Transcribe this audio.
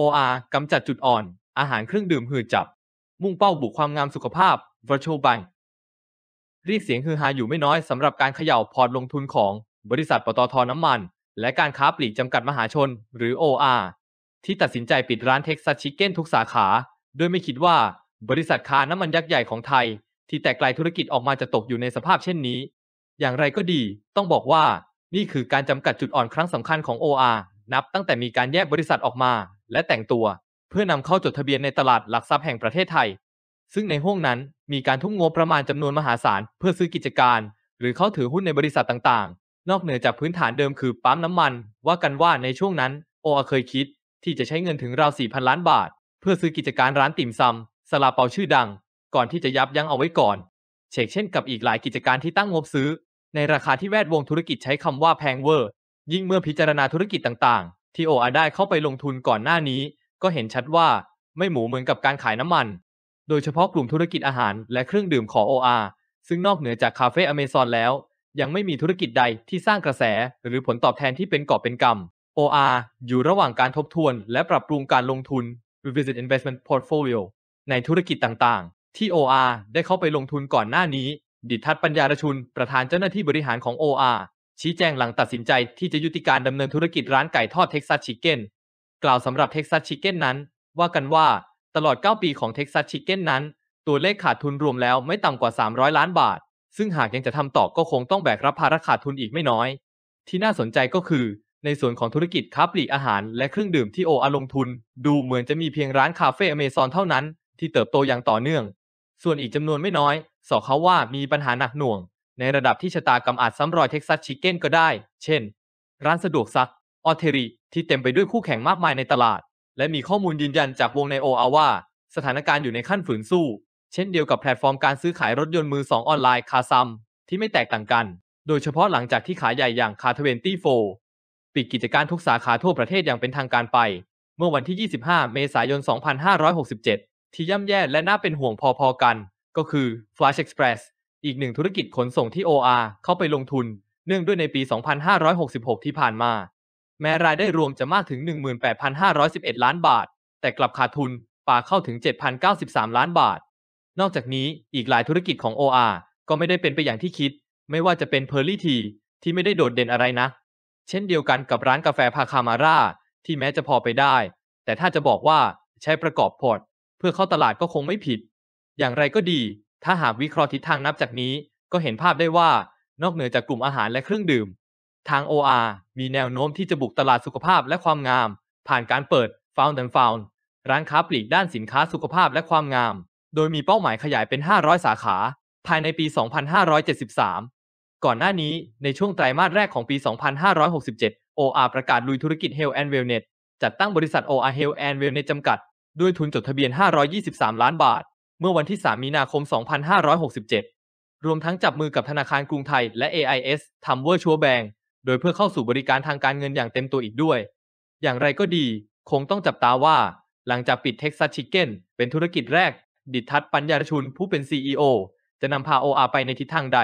OR กำจัดจุดอ่อน อาหารเครื่องดื่มหืดจับ มุ่งเป้าบุกความงามสุขภาพ Virtual Bank รีดเสียงฮือฮาอยู่ไม่น้อยสำหรับการเขย่าพอร์ตลงทุนของบริษัทปตทน้ำมัน และการค้าปลีกจำกัดมหาชนหรือ OR ที่ตัดสินใจปิดร้านเท็กซัสชิคเก้นทุกสาขา โดยไม่คิดว่าบริษัทค้าน้ำมันยักษ์ใหญ่ของไทย ที่แตกไกลธุรกิจออกมาจะตกอยู่ในสภาพเช่นนี้ อย่างไรก็ดีต้องบอกว่านี่คือการจำกัดจุดอ่อนครั้งสำคัญของ OR นับตั้งแต่มีการแยกบริษัทออกมา และแต่งตัว เพื่อนำเข้าจดทะเบียนในตลาดหลักทรัพย์แห่งประเทศไทย ซึ่งในห้วงนั้นมีการทุ่มงบประมาณจำนวนมหาศาล เพื่อซื้อกิจการ หรือเข้าถือหุ้นในบริษัทต่างๆ นอกเหนือจากพื้นฐานเดิมคือปั๊มน้ำมัน ว่ากันว่าในช่วงนั้น โออาเคยคิด ที่จะใช้เงินถึงราว4,000ล้านบาทเพื่อซื้อกิจการร้านติ่มซำสลาเปาชื่อดัง ก่อนที่จะยับยั้งเอาไว้ก่อนเชกเช่นกับอีกหลายกิจการที่ตั้งงบซื้อ ในราคาที่แวดวงธุรกิจใช้คำว่าแพงเวอร์ยิ่งเมื่อพิจารณาธุรกิจต่างๆ ที่โออาได้เข้าไปลงทุนก่อนหน้านี้ ก็เห็นชัดว่าไม่หมูเหมือนกับการขายน้ำมันโดยเฉพาะกลุ่มธุรกิจอาหารและเครื่องดื่มของอาซึ่งนอกเหนือจากคาเฟ่อเมซอนแล้ว ยังไม่มีธุรกิจใดที่สร้างกระแส หรือผลตอบแทนที่เป็นกอบเป็นกำ OR อยู่ระหว่างการทบทวนและปรับปรุงการลงทุน Revisit Investment Portfolio ในธุรกิจต่างๆ ที่ OR ได้เข้าไปลงทุนก่อนหน้านี้ดิทัศปัญญารชุน ประธานเจ้าหน้าที่บริหารของ OR ชี้แจงหลังตัดสินใจที่จะยุติการดำเนินธุรกิจร้านไก่ทอดเท็กซัสชิคเก้นกล่าวสำหรับเท็กซัสชิคเก้นนั้น ว่ากันว่าตลอด 9 ปีของเท็กซัสชิคเก้นนั้นตัวเลขขาดทุนรวมแล้วไม่ต่ำกว่า 300 ล้านบาท ซึ่งหากยังจะทำต่อก็คงต้องแบกรับภาระขาดทุนอีกไม่น้อย ที่น่าสนใจก็คือในส่วนของธุรกิจค้าปลีกอาหารและเครื่องดื่มที่โออาลงทุน ดูเหมือนจะมีเพียงร้านคาเฟ่อเมซอนเท่านั้น ที่เติบโตอย่างต่อเนื่องส่วนอีกจำนวนไม่น้อยสอเขาว่ามีปัญหาหนักหน่วงในระดับที่ชะตากรรมอาจซ้ำรอยเท็กซัสชิคเก้นก็ได้ เช่น ร้านสะดวกซัก ออเทรีที่เต็มไปด้วยคู่แข่งมากมายในตลาด และมีข้อมูลยืนยันจากวงในโออาว่าสถานการณ์อยู่ในขั้นฝืนสู้ เช่นเดียวกับแพลตฟอร์มการซื้อขายรถยนต์มือสองออนไลน์คาซัมที่ไม่แตกต่างกัน โดยเฉพาะหลังจากที่ขายใหญ่อย่างคาทเวนตี้โฟปิดกิจการทุกสาขาทั่วประเทศอย่างเป็นทางการไป เมื่อวันที่ 25 เมษายน 2567 ที่ย่ำแย่และน่าเป็นห่วงพอๆกัน ก็คือ Flash Express อีกหนึ่งธุรกิจขนส่งที่ OR เข้าไปลงทุน เนื่องด้วยในปี 2566 ที่ผ่านมา แม้รายได้รวมจะมากถึง 18,511 ล้านบาท แต่กลับขาดทุนปาเข้าถึง 7,093 ล้านบาท นอกจากนี้อีกหลายธุรกิจของ OR ก็ไม่ได้เป็นไปอย่างที่คิด ไม่ว่าจะเป็นเพอร์ลี่ทีที่ไม่ได้โดดเด่นอะไรนะ เช่นเดียวกันกับร้านกาแฟพาคามาร่าที่แม้จะพอไปได้ แต่ถ้าจะบอกว่าใช้ประกอบพอร์ต เพื่อเข้าตลาดก็คงไม่ผิด อย่างไรก็ดีถ้าหากวิเคราะห์ทิศทางนับจากนี้ ก็เห็นภาพได้ว่านอกเหนือจากกลุ่มอาหารและเครื่องดื่ม ทาง OR มีแนวโน้มที่จะบุกตลาดสุขภาพและความงาม ผ่านการเปิด Found and Found ร้านค้าปลีกด้านสินค้าสุขภาพและความงาม โดยมีเป้าหมายขยายเป็น 500 สาขา ภายในปี 2573 ก่อนหน้านี้ในช่วงไตรมาสแรกของปี 2567 OR ประกาศลุยธุรกิจ Health and Wellness จัดตั้งบริษัท OR Health and Wellness จำกัดด้วยทุนจดทะเบียน523 ล้านบาทเมื่อวันที่ 3 มีนาคม 2567 รวมทั้งจับมือกับธนาคารกรุงไทยและ AIS ทำเวอร์ชัวแบง โดยเพื่อเข้าสู่บริการทางการเงินอย่างเต็มตัวอีกด้วย อย่างไรก็ดี คงต้องจับตาว่าหลังจากปิดเท็กซัสชิคเก้นเป็นธุรกิจแรก ดิทัศปัญญาชุน ผู้เป็น CEO จะนำพา OR ไปในทิศทางใด